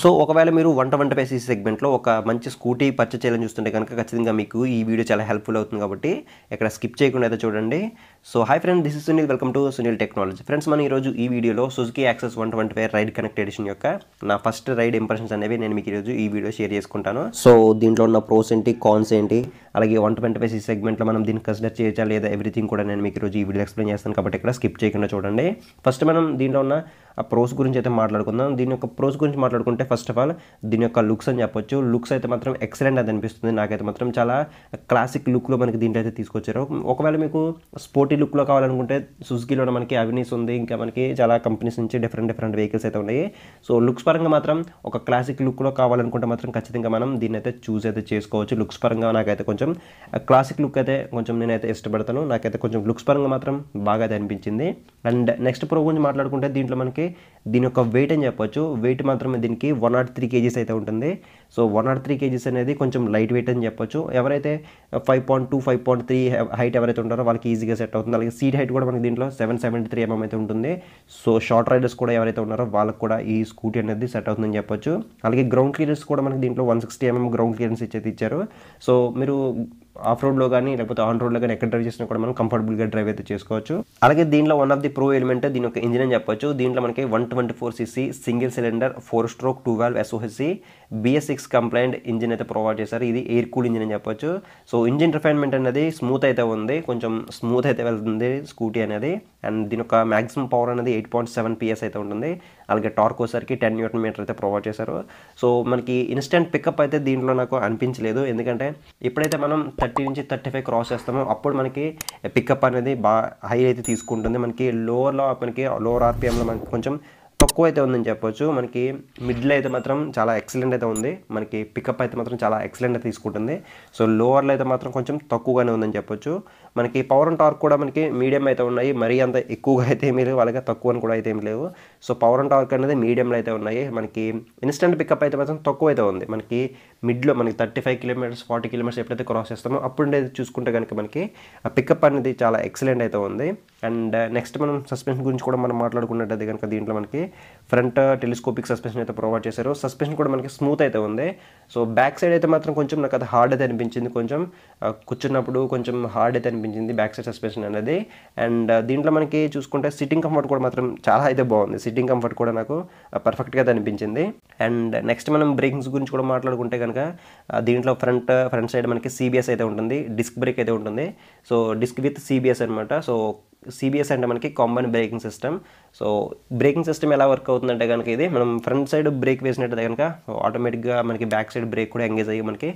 so ఒకవేళ మీరు వంట వంట పేసి సెగ్మెంట్లో ఒక మంచి స్కూటీ పచ్చ చేయాలని చూస్తుంటే కనుక ఖచ్చితంగా మీకు ఈ వీడియో చాలా హెల్ప్ఫుల్ అవుతుంది కాబట్టి ఇక్కడ స్కిప్ చేయకుండా అయితే చూడండి so hi friend this is Sunil welcome to Sunil technology friends మనం ఈరోజు ఈ వీడియోలో Suzuki Access one twenty five ride connect edition యొక్క నా ఫస్ట్ రైడ్ ఇంప్రెషన్స్ అనేవి నేను మీకు ఈరోజు ఈ వీడియో షేర్ చేసుకుంటాను సో దీంట్లో ఉన్న ప్రోస్ ఏంటి కాన్స్ ఏంటి అలాగే వంట వంట ఫైవ్ సెగ్మెంట్లో మనం దీన్ని కన్సిడర్ చేయొచ్చా లేదా ఎవ్రీథింగ్ కూడా నేను మీకు ఈరోజు ఈ వీడియో ఎక్స్ప్లెయిన్ చేస్తాను కాబట్టి ఇక్కడ స్కిప్ చేయకుండా చూడండి ఫస్ట్ మనం దీంట్లో ఉన్న ఆ ప్రోస్ గురించి అయితే మాట్లాడుకుందాం దీని యొక్క ప్రోస్ గురించి మాట్లాడుకుంటే ఫస్ట్ ఆఫ్ ఆల్ దీని యొక్క లుక్స్ అని చెప్పొచ్చు లుక్స్ అయితే మాత్రం ఎక్సలెంట్ అది అనిపిస్తుంది నాకైతే మాత్రం చాలా క్లాసిక్ లుక్లో మనకి దీంట్లో అయితే తీసుకొచ్చారు ఒకవేళ మీకు స్పోర్టీ లుక్లో కావాలనుకుంటే సుజుకీలోనే మనకి అవినీస్ ఉంది ఇంకా మనకి చాలా కంపెనీస్ నుంచి డిఫరెంట్ డిఫరెంట్ వెహికల్స్ అయితే ఉన్నాయి సో లుక్స్ పరంగా మాత్రం ఒక క్లాసిక్ లుక్లో కావాలనుకుంటే మాత్రం ఖచ్చితంగా మనం దీన్ని అయితే చూస్ అయితే చేసుకోవచ్చు లుక్స్ పరంగా నాకైతే కొంచెం క్లాసిక్ లుక్ అయితే కొంచెం నేనైతే ఇష్టపడతాను నాకైతే కొంచెం లుక్స్ పరంగా మాత్రం బాగా అయితే అనిపించింది అండ్ నెక్స్ట్ ప్రో గురించి మాట్లాడుకుంటే దీంట్లో మనకి దీని యొక్క వెయిట్ అని చెప్పొచ్చు వెయిట్ మాత్రమే దీనికి వన్ నాట్ త్రీ కేజీస్ అయితే ఉంటుంది so one nought three kgs అనేది కొంచెం లైట్ వెయిట్ అని చెప్పొచ్చు ఎవరైతే five point two five point three height ఎవరైతే ఉంటారో వాళ్ళకి ఈజీగా సెట్ అవుతుంది అలాగే సీట్ హైట్ కూడా మనకి దీంట్లో సెవెన్ సెవెంటీ త్రీ ఎంఎం అయితే ఉంటుంది సో షార్ట్ రైడర్స్ కూడా ఎవరైతే ఉన్నారో వాళ్ళకి కూడా ఈ స్కూటీ అనేది సెట్ అవుతుందని చెప్పొచ్చు అలాగే గ్రౌండ్ క్లియరెన్స్ కూడా మనకి దీంట్లో one sixty mm ground clearance ఇచ్చేది ఇచ్చారు సో మీరు ఆఫ్ రోడ్లో కానీ లేకపోతే ఆన్ రోడ్లో కానీ ఎక్కడ డ్రైవ్ చేసినా కూడా మనం కంఫర్టబుల్గా డ్రైవ్ అయితే చేసుకోవచ్చు అలాగే దీంట్లో one of the pro element దీని యొక్క ఇంజిన్ అని చెప్పొచ్చు దీంట్లో మనకి one twenty four cc single cylinder four stroke two valve SOHC BS six compliant engine అయితే ప్రొవైడ్ చేశారు ఇది ఎయిర్ కూల్ ఇంజిన్ అని చెప్పొచ్చు సో ఇంజిన్ రిఫైన్మెంట్ అనేది స్మూత్ అయితే ఉంది కొంచెం స్మూత్ అయితే వెళ్తుంది స్కూటీ అనేది అండ్ దీని యొక్క మ్యాక్సిమం పవర్ అనేది ఎయిట్ పాయింట్ సెవెన్ పిఎస్ అయితే ఉంటుంది అలాగే టార్క్ వచ్చేసరికి టెన్ న్యూటన్ మీటర్ అయితే ప్రొవైడ్ చేశారు సో మనకి ఇన్స్టెంట్ పికప్ అయితే దీంట్లో నాకు అనిపించలేదు ఎందుకంటే ఎప్పుడైతే మనం థర్టీ నుంచి థర్టీ ఫైవ్ క్రాస్ చేస్తామో అప్పుడు మనకి పికప్ అనేది బాగా హై అయితే తీసుకుంటుంది మనకి లోవర్లో మనకి లోవర్ ఆర్పిఎంలో మనకి కొంచెం తక్కువ అయితే ఉందని చెప్పొచ్చు మనకి మిడ్లో అయితే మాత్రం చాలా ఎక్సలెంట్ అయితే ఉంది మనకి పికప్ అయితే మాత్రం చాలా ఎక్సలెంట్ అయితే తీసుకుంటుంది సో లోవర్లో అయితే మాత్రం కొంచెం తక్కువగానే ఉందని చెప్పొచ్చు మనకి పవర్ అండ్ టార్క్ కూడా మనకి మీడియం అయితే ఉన్నాయి మరీ అంత ఎక్కువగా అయితే ఏమీ లేవు అలాగే తక్కువ అని కూడా అయితే ఏమి లేవు సో పవర్ అండ్ టార్క్ అనేది మీడియంలో అయితే ఉన్నాయి మనకి ఇన్స్టెంట్ పికప్ అయితే మాత్రం తక్కువ అయితే ఉంది మనకి మిడ్లో మనకి thirty five kilometres forty kilometres ఎప్పుడైతే క్రాస్ చేస్తామో అప్పుడు చూసుకుంటే కనుక మనకి ఆ పికప్ అనేది చాలా ఎక్సలెంట్ అయితే ఉంది అండ్ నెక్స్ట్ మనం సస్పెన్షన్ గురించి కూడా మనం మాట్లాడుకున్నట్టయితే కనుక దీంట్లో మనకి ఫ్రంట్ టెలిస్కోపిక్ సస్పెన్షన్ అయితే ప్రొవైడ్ చేశారు సస్పెన్షన్ కూడా మనకి స్మూత్ అయితే ఉంది సో బ్యాక్ సైడ్ అయితే మాత్రం కొంచెం నాకు అది హార్డ్ అయితే అనిపించింది కొంచెం కూర్చున్నప్పుడు కొంచెం హార్డ్ అయితే అనిపించింది బ్యాక్ సైడ్ సస్పెన్షన్ అనేది అండ్ దీంట్లో మనకి చూసుకుంటే సిట్టింగ్ కంఫర్ట్ కూడా మాత్రం చాలా అయితే బాగుంది సిట్టింగ్ కంఫర్ట్ కూడా నాకు పర్ఫెక్ట్గా అయితే అనిపించింది అండ్ నెక్స్ట్ మనం బ్రేకింగ్స్ గురించి కూడా మాట్లాడుకుంటే కనుక దీంట్లో ఫ్రంట్ ఫ్రంట్ సైడ్ మనకి సీబీఎస్ అయితే ఉంటుంది డిస్క్ బ్రేక్ అయితే ఉంటుంది సో డిస్క్ విత్ సీబీఎస్ అనమాట సో సిబిఎస్ అంటే మనకి combine braking system so braking system ఎలా వర్క్ అవుతుందంటే కనుక ఇది మనం ఫ్రంట్ సైడ్ బ్రేక్ వేసినట్టు కనుక ఆటోమేటిక్గా మనకి బ్యాక్ సైడ్ బ్రేక్ కూడా ఎంగేజ్ అయ్యి మనకి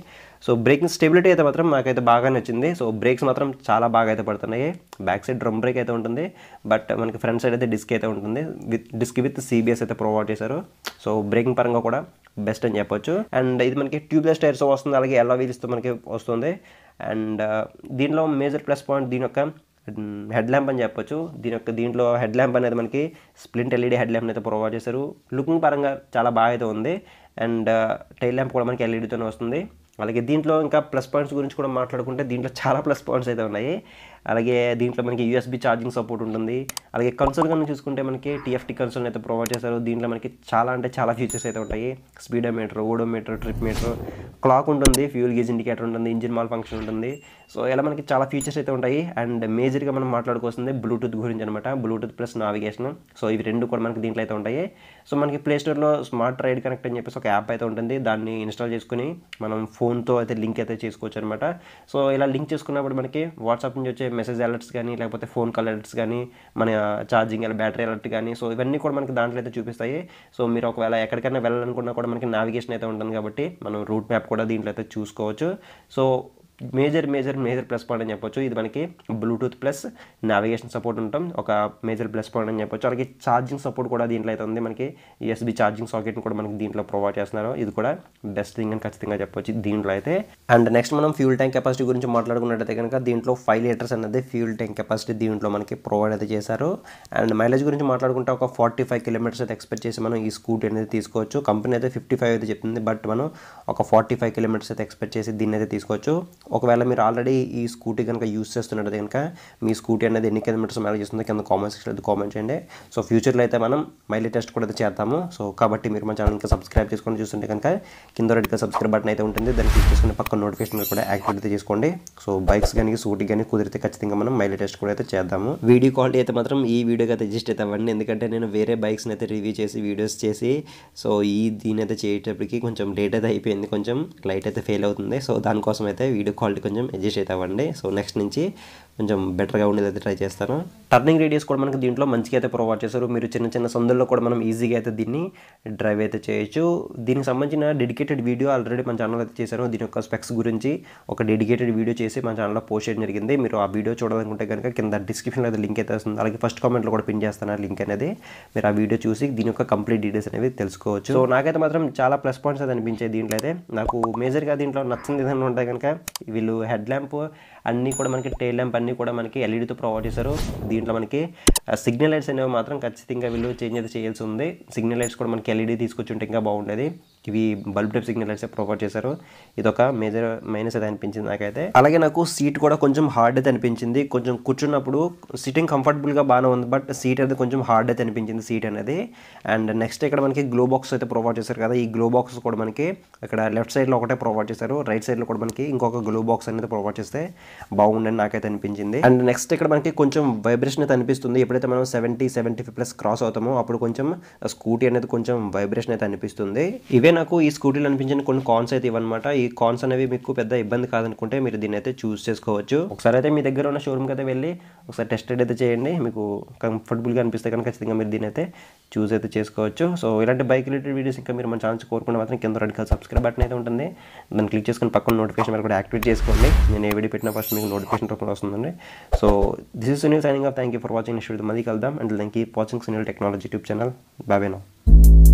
సో బ్రేకింగ్ స్టెబిలిటీ అయితే మాత్రం నాకైతే బాగా నచ్చింది సో బ్రేక్స్ మాత్రం చాలా బాగా అయితే పడుతున్నాయి బ్యాక్ సైడ్ డ్రమ్ బ్రేక్ అయితే ఉంటుంది బట్ మనకి ఫ్రంట్ సైడ్ అయితే డిస్క్ అయితే ఉంటుంది విత్ డిస్క్ విత్ సిబిఎస్ అయితే ప్రొవైడ్ చేశారు సో బ్రేకింగ్ పరంగా కూడా బెస్ట్ అని చెప్పొచ్చు అండ్ ఇది మనకి ట్యూబ్లెస్ టైర్స్ వస్తుంది అలాగే ఎల్లో వీల్స్తో మనకి వస్తుంది అండ్ దీనిలో మేజర్ ప్లస్ పాయింట్ దీని యొక్క హెడ్ ల్యాంప్ అని చెప్పొచ్చు దీని యొక్క దీంట్లో హెడ్ ల్యాంప్ అనేది మనకి స్ప్లింట్ ఎల్ఈడి హెడ్ ల్యాంప్ అయితే ప్రొవైడ్ చేశారు లుకింగ్ పరంగా చాలా బాగా అయితే ఉంది అండ్ టైల్ uh, ల్యాంప్ కూడా మనకి ఎల్ఈడితోనే వస్తుంది అలాగే దీంట్లో ఇంకా ప్లస్ పాయింట్స్ గురించి కూడా మాట్లాడుకుంటే దీంట్లో చాలా ప్లస్ పాయింట్స్ అయితే ఉన్నాయి అలాగే దీంట్లో మనకి యూఎస్బి ఛార్జింగ్ సపోర్ట్ ఉంటుంది అలాగే కన్సోల్ కానీ చూసుకుంటే మనకి టీఎఫ్టీ కన్సోల్ అయితే ప్రొవైడ్ చేస్తారు దీంట్లో మనకి చాలా అంటే చాలా ఫీచర్స్ అయితే ఉంటాయి speedometer odometer trip meter clock ఉంటుంది ఫ్యూల్ గేజ్ ఇండికేటర్ ఉంటుంది ఇంజిన్ మాల్ ఫంక్షన్ ఉంటుంది సో ఇలా మనకి చాలా ఫీచర్స్ అయితే ఉంటాయి అండ్ మేజర్గా మనం మాట్లాడుకోవాల్సింది బ్లూటూత్ గురించి అనమాట బ్లూటూత్ ప్లస్ నావిగేషన్ సో ఇవి రెండు కూడా మనకి దీంట్లో అయితే ఉంటాయి సో మనకి ప్లేస్టోర్లో స్మార్ట్ రైడ్ కనెక్ట్ అని చెప్పేసి ఒక యాప్ అయితే ఉంటుంది దాన్ని ఇన్స్టాల్ చేసుకుని మనం ఫోన్తో అయితే లింక్ అయితే చేసుకోవచ్చు అనమాట సో ఇలా లింక్ చేసుకున్నప్పుడు మనకి వాట్సాప్ నుంచి వచ్చే మెసేజ్ అలర్ట్స్ కానీ లేకపోతే ఫోన్ కాల్ అలర్ట్స్ కానీ మన ఛార్జింగ్ బ్యాటరీ అలర్ట్ కానీ సో ఇవన్నీ కూడా మనకి దాంట్లో అయితే చూపిస్తాయి సో మీరు ఒకవేళ ఎక్కడికైనా వెళ్ళాలనుకున్నా కూడా మనకి నావిగేషన్ అయితే ఉంటుంది కాబట్టి మనం రూట్ మ్యాప్ కూడా దీంట్లో అయితే చూసుకోవచ్చు so major major major plus point అని చెప్పొచ్చు ఇది మనకి బ్లూటూత్ ప్లస్ నావిగేషన్ సపోర్ట్ ఉంటాం ఒక మేజర్ ప్లస్ పాయింట్ అని చెప్పొచ్చు అలాగే ఛార్జింగ్ సపోర్ట్ కూడా దీంట్లో అయితే ఉంది మనకి ఎస్బి ఛార్జింగ్ సాకెట్ని కూడా మనకి దీంట్లో ప్రొవైడ్ చేస్తున్నారు ఇది కూడా బెస్ట్ థింగ్ అని ఖచ్చితంగా చెప్పొచ్చు దీంట్లో అయితే అండ్ నెక్స్ట్ మనం ఫ్యూల్ ట్యాంక్ కెపాసిటీ గురించి మాట్లాడుకున్నట్టయితే కనుక దీంట్లో ఫైవ్ లీటర్స్ అనేది ఫ్యూల్ ట్యాంక్ కెపాసిటీ దీంట్లో మనకి ప్రొవైడ్ అయితే చేశారు అండ్ మైలేజ్ గురించి మాట్లాడుకుంటే ఒక ఫార్టీ ఫైవ్ కిలోమీటర్స్ అయితే ఎక్స్పెక్ట్ చేసి మనం ఈ స్కూటీ అనేది తీసుకోవచ్చు కంపెనీ అయితే ఫిఫ్టీ ఫైవ్ అయితే చెప్తుంది బట్ మనం ఒక ఫార్టీ ఫైవ్ కిలోమీటర్స్ అయితే ఎక్స్పెక్ట్ చేసి దీన్ని అయితే తీసుకోవచ్చు ఒకవేళ మీరు ఆల్రెడీ ఈ స్కూటీ కనుక యూస్ చేస్తున్నట్టు కనుక మీ స్కూటీ అనేది ఎన్ని కిలోమీటర్స్ మైలేజ్ ఇస్తుందో కింద కామెంట్ సెక్షన్ అయితే కామెంట్ చేయండి సో ఫ్యూచర్లో అయితే మనం మైలేజ్ టెస్ట్ కూడా అయితే చేద్దాము సో కాబట్టి మీరు మన ఛానల్ ఇంకా సబ్స్క్రైబ్ చేసుకొని చూస్తుంటే కనుక కింద రెడ్గా సబ్స్క్రైబ్ బటన్ అయితే ఉంటుంది దాన్ని క్లిక్ చేసుకుని పక్కన నోటిఫికేషన్ కూడా యాక్టివేట్ అయితే చేసుకోండి సో బైక్స్ కానీ స్కూటీ కానీ కుదిరితే ఖచ్చితంగా మనం మైలేజ్ టెస్ట్ కూడా అయితే చేద్దాము వీడియో క్వాలిటీ అయితే మాత్రం ఈ వీడియోగా అయితే అడ్జస్ట్ అయితే అవ్వండి ఎందుకంటే నేను వేరే బైక్స్ని అయితే రివ్యూ చేసి వీడియోస్ చేసి సో ఈ దీని అయితే చేయటప్పటికి కొంచెం లేట్ అయితే అయిపోయింది కొంచెం లైట్ అయితే ఫెయిల్ అవుతుంది సో దానికోసం అయితే వీడియో క్వాలిటీ కొంచెం అడ్జస్ట్ అయితే అవ్వండి సో నెక్స్ట్ నుంచి కొంచెం బెటర్గా ఉండేదైతే ట్రై చేస్తాను టర్నింగ్ రేడియస్ కూడా మనకి దీంట్లో మంచిగా అయితే ప్రొవైడ్ చేస్తారు మీరు చిన్న చిన్న సందుల్లో కూడా మనం ఈజీగా అయితే దీన్ని డ్రైవ్ అయితే చేయొచ్చు దీనికి సంబంధించిన డెడికేటెడ్ వీడియో ఆల్రెడీ మన ఛానల్ అయితే చేశాను దీని యొక్క స్పెక్స్ గురించి ఒక డెడికేటెడ్ వీడియో చేసి మన ఛానల్లో పోస్ట్ చేయడం జరిగింది మీరు ఆ వీడియో చూడాలనుకుంటే కనుక కింద డిస్క్రిప్షన్లో అయితే లింక్ అయితే వస్తుంది అలాగే ఫస్ట్ కామెంట్లో కూడా పిన్ చేస్తాను లింక్ అనేది మీరు ఆ వీడియో చూసి దీని యొక్క కంప్లీట్ డీటెయిల్స్ అనేవి తెలుసుకోవచ్చు సో నాకైతే మాత్రం చాలా ప్లస్ పాయింట్స్ అయితే అనిపించాయి దీంట్లో అయితే నాకు మేజర్గా దీంట్లో నచ్చింది ఏదైనా ఉంటే కనుక వీళ్ళు హెడ్ ల్యాంప్ అన్నీ కూడా మనకి టైల్ ల్యాంప్ అన్నీ కూడా మనకి ఎల్ఈడితో ప్రొవైడ్ చేశారు దీంట్లో మనకి సిగ్నల్ లైట్స్ అనేవి మాత్రం ఖచ్చితంగా వీళ్ళు చేంజ్ అయితే చేయాల్సి ఉంది సిగ్నల్ లైట్స్ కూడా మనకి ఎల్ఈడి తీసుకొచ్చి ఉంటే ఇంకా బాగుండేది ఇవి బల్బ్ టైప్ సిగ్నల్ అయితే ప్రొవైడ్ చేశారు ఇది ఒక మేజర్ మైనస్ అయితే అనిపించింది నాకైతే అలాగే నాకు సీట్ కూడా కొంచెం హార్డ్ అయితే అనిపించింది కొంచెం కూర్చున్నప్పుడు సిట్టింగ్ కంఫర్టబుల్గా బాగానే ఉంది బట్ సీట్ అనేది కొంచెం హార్డ్ అయితే అనిపించింది సీట్ అనేది అండ్ నెక్స్ట్ ఇక్కడ మనకి గ్లో బాక్స్ అయితే ప్రొవైడ్ చేశారు కదా ఈ గ్లో బాక్స్ కూడా మనకి ఇక్కడ లెఫ్ట్ సైడ్లో ఒకటే ప్రొవైడ్ చేశారు రైట్ సైడ్లో కూడా మనకి ఇంకొక గ్లో బాక్స్ అనేది ప్రొవైడ్ చేస్తే బాగుండని నాకైతే అనిపించింది అండ్ నెక్స్ట్ ఇక్కడ మనకి కొంచెం వైబ్రేషన్ అయితే అనిపిస్తుంది ఎప్పుడైతే మనం సెవెంటీ సెవెంటీ ప్లస్ క్రాస్ అవుతామో అప్పుడు కొంచెం స్కూటీ అనేది కొంచెం వైబ్రేషన్ అయితే అనిపిస్తుంది ఇవే నాకు ఈ స్కూటీలు అనిపించిన కొన్ని కాన్స్ అయితే ఇవన్నమాట ఈ కాన్స్ అనేవి మీకు పెద్ద ఇబ్బంది కాదనుకుంటే మీరు దీన్ని అయితే చూస్ చేసుకోవచ్చు ఒకసారి అయితే మీ దగ్గర ఉన్న షోరూమ్కి అయితే వెళ్ళి ఒకసారి టెస్ట్ రైడ్ అయితే చేయండి మీకు కంఫర్టబుల్గా అనిపిస్తే కనుక ఖచ్చితంగా మీరు దీని అయితే చూస్ అయితే చేసుకోవచ్చు సో ఇలాంటి బైక్ రిలేటెడ్ వీడియోస్ ఇంకా మీరు మన ఛాన్స్ కోరుకుంటే మాత్రం కింద రెడ్ సబ్స్క్రైబ్ బటన్ అయితే ఉంటుంది దాన్ని క్లిక్ చేసుకుని పక్కన నోటిఫికేషన్ కూడా యాక్టివేట్ చేసుకోండి నేను ఏ వీడియో పెట్టిన ఫస్ట్ మీకు నోటిఫికేషన్ రూపంలో వస్తుందండి so this is Sunil signing off thank you for watching next video మళ్ళీ కలుద్దాం and thank you watching Sunil technology YouTube channel బాబేనా